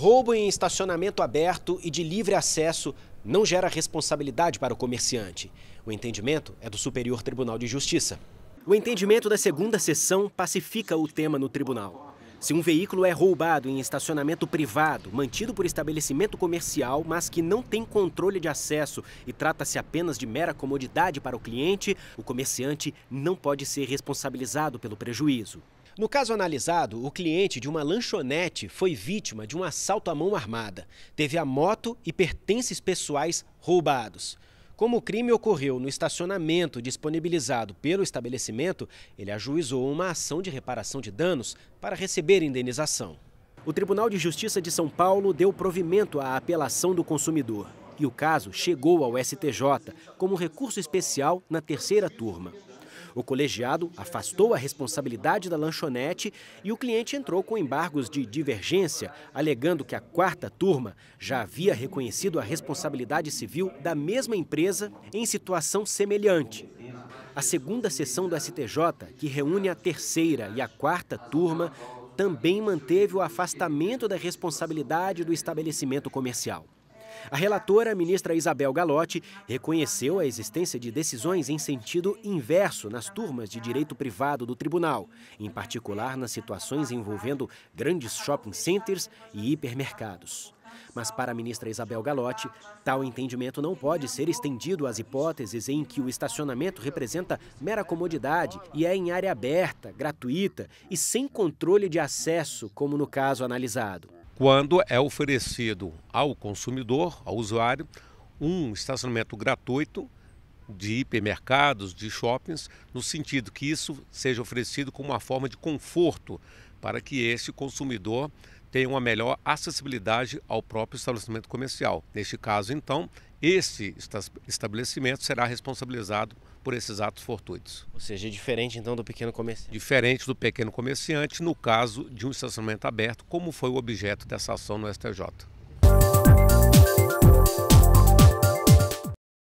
Roubo em estacionamento aberto e de livre acesso não gera responsabilidade para o comerciante. O entendimento é do Superior Tribunal de Justiça. O entendimento da segunda sessão pacifica o tema no tribunal. Se um veículo é roubado em estacionamento privado, mantido por estabelecimento comercial, mas que não tem controle de acesso e trata-se apenas de mera comodidade para o cliente, o comerciante não pode ser responsabilizado pelo prejuízo. No caso analisado, o cliente de uma lanchonete foi vítima de um assalto à mão armada. Teve a moto e pertences pessoais roubados. Como o crime ocorreu no estacionamento disponibilizado pelo estabelecimento, ele ajuizou uma ação de reparação de danos para receber indenização. O Tribunal de Justiça de São Paulo deu provimento à apelação do consumidor e o caso chegou ao STJ como recurso especial na terceira turma. O colegiado afastou a responsabilidade da lanchonete e o cliente entrou com embargos de divergência, alegando que a quarta turma já havia reconhecido a responsabilidade civil da mesma empresa em situação semelhante. A segunda sessão do STJ, que reúne a terceira e a quarta turma, também manteve o afastamento da responsabilidade do estabelecimento comercial. A relatora, a ministra Isabel Galotti, reconheceu a existência de decisões em sentido inverso nas turmas de direito privado do tribunal, em particular nas situações envolvendo grandes shopping centers e hipermercados. Mas, para a ministra Isabel Galotti, tal entendimento não pode ser estendido às hipóteses em que o estacionamento representa mera comodidade e é em área aberta, gratuita e sem controle de acesso, como no caso analisado quando é oferecido ao consumidor, ao usuário, um estacionamento gratuito de hipermercados, de shoppings, no sentido que isso seja oferecido como uma forma de conforto para que este consumidor tenha uma melhor acessibilidade ao próprio estabelecimento comercial. Neste caso, então, esse estabelecimento será responsabilizado por esses atos fortuitos. Ou seja, é diferente então do pequeno comerciante? Diferente do pequeno comerciante no caso de um estacionamento aberto, como foi o objeto dessa ação no STJ.